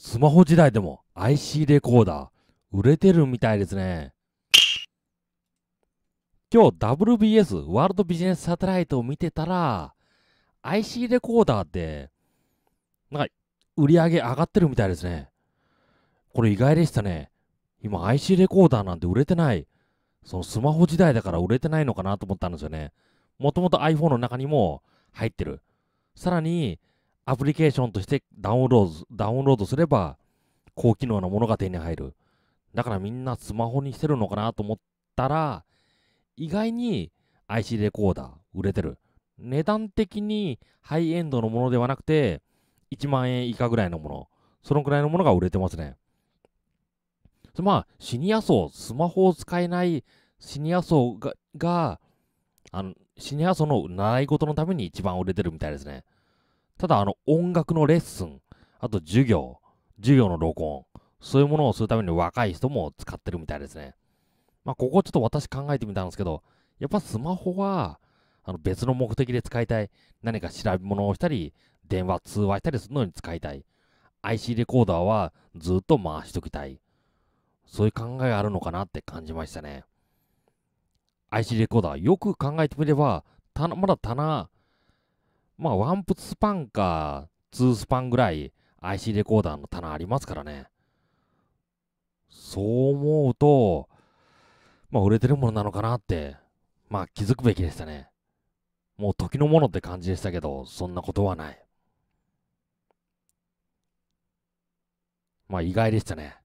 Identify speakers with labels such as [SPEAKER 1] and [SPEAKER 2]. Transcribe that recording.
[SPEAKER 1] スマホ時代でも IC レコーダー、売れてるみたいですね。今日 WBS ワールドビジネスサテライトを見てたら、IC レコーダーって、なんか、売り上げ上がってるみたいですね。これ意外でしたね。今 IC レコーダーなんて売れてない。そのスマホ時代だから売れてないのかなと思ったんですよね。もともと iPhone の中にも入ってる。さらに、アプリケーションとしてダウンロード、ダウンロードすれば、高機能なものが手に入る。だからみんなスマホにしてるのかなと思ったら、意外に IC レコーダー売れてる。値段的にハイエンドのものではなくて、1万円以下ぐらいのもの。そのくらいのものが売れてますね。まあ、シニア層、スマホを使えないシニア層が、があのシニア層の習い事のために一番売れてるみたいですね。ただ、あの、音楽のレッスン、あと授業、授業の録音、そういうものをするために若い人も使ってるみたいですね。まあ、ここちょっと私考えてみたんですけど、やっぱスマホは、あの別の目的で使いたい。何か調べ物をしたり、電話通話したりするのに使いたい。IC レコーダーはずっと回しときたい。そういう考えがあるのかなって感じましたね。IC レコーダー、よく考えてみれば、たまだ棚、まあ、ワンプスパンか、ツースパンぐらい IC レコーダーの棚ありますからね。そう思うと、まあ、売れてるものなのかなって、まあ、気づくべきでしたね。もう時のものって感じでしたけど、そんなことはない。まあ、意外でしたね。